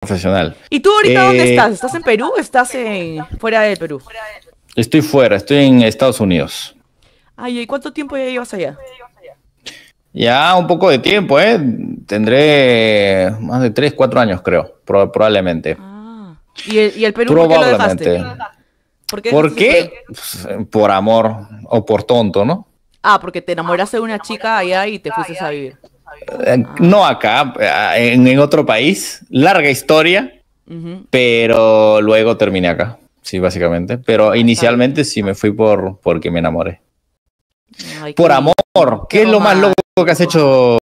profesional. ¿Y tú ahorita dónde eh, estás? ¿Estás en Perú o estás en, fuera de Perú? Estoy fuera, estoy en Estados Unidos. Ay, ¿y cuánto tiempo ya llevas allá? Ya un poco de tiempo, ¿eh? Tendré más de 3, 4 años, creo, probablemente. Ah, ¿Y, el, ¿Y Perú probablemente. ¿por qué lo ¿Por qué? Pues, por amor o por tonto, ¿no? Ah, porque te enamoraste de una chica allá y te fuiste a vivir. Eh, no acá, eh, en, otro país. Larga historia, pero luego terminé acá. Sí, básicamente. Pero inicialmente sí me fui por porque me enamoré. por amor. ¿Qué es lo más loco que has hecho,